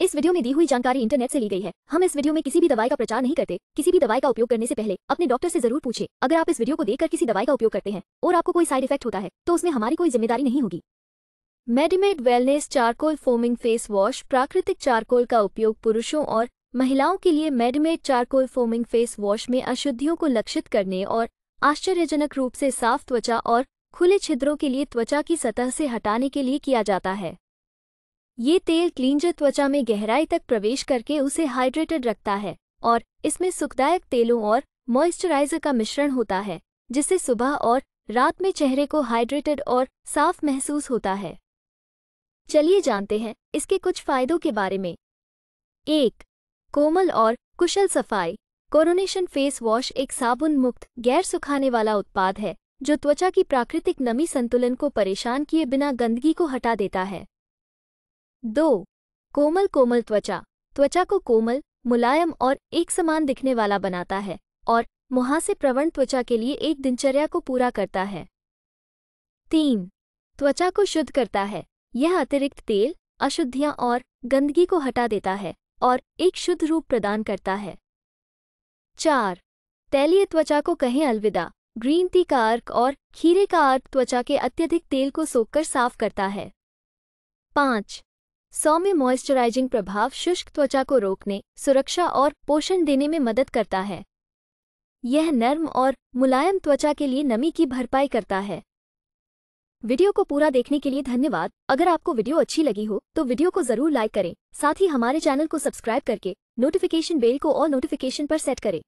इस वीडियो में दी हुई जानकारी इंटरनेट से ली गई है हम इस वीडियो में किसी भी दवाई का प्रचार नहीं करते किसी भी दवाई का उपयोग करने से पहले अपने डॉक्टर से जरूर पूछे अगर आप इस वीडियो को देखकर किसी दवाई का उपयोग करते हैं और आपको कोई साइड इफेक्ट होता है तो उसमें हमारी कोई जिम्मेदारी नहीं होगी Medimade wellness charcoal foaming face wash प्राकृतिक चारकोल का उपयोग पुरुषों और महिलाओं के लिए Medimade charcoal foaming face wash में अशुद्धियों को लक्षित करने और आश्चर्यजनक रूप से साफ त्वचा और खुले छिद्रों के लिए त्वचा की सतह से हटाने के लिए किया जाता है ये तेल क्लींजर त्वचा में गहराई तक प्रवेश करके उसे हाइड्रेटेड रखता है और इसमें सुखदायक तेलों और मॉइस्चराइजर का मिश्रण होता है जिससे सुबह और रात में चेहरे को हाइड्रेटेड और साफ महसूस होता है चलिए जानते हैं इसके कुछ फायदों के बारे में एक कोमल और कुशल सफाई कोरोनेशन फेस वॉश एक साबुन मुक्त गैर सुखाने वाला उत्पाद है जो त्वचा की प्राकृतिक नमी संतुलन को परेशान किए बिना गंदगी को हटा देता है दो कोमल कोमल त्वचा त्वचा को कोमल मुलायम और एक समान दिखने वाला बनाता है और मुहासे प्रवण त्वचा के लिए एक दिनचर्या को पूरा करता है तीन त्वचा को शुद्ध करता है यह अतिरिक्त तेल अशुद्धियां और गंदगी को हटा देता है और एक शुद्ध रूप प्रदान करता है चार तैलीय त्वचा को कहें अलविदा ग्रीन टी का अर्क और खीरे का अर्क त्वचा के अत्यधिक तेल को सोखकर साफ करता है पाँच सौम्य मॉइस्चराइजिंग प्रभाव शुष्क त्वचा को रोकने सुरक्षा और पोषण देने में मदद करता है यह नर्म और मुलायम त्वचा के लिए नमी की भरपाई करता है वीडियो को पूरा देखने के लिए धन्यवाद अगर आपको वीडियो अच्छी लगी हो तो वीडियो को जरूर लाइक करें साथ ही हमारे चैनल को सब्सक्राइब करके नोटिफिकेशन बेल को और नोटिफिकेशन पर सेट करें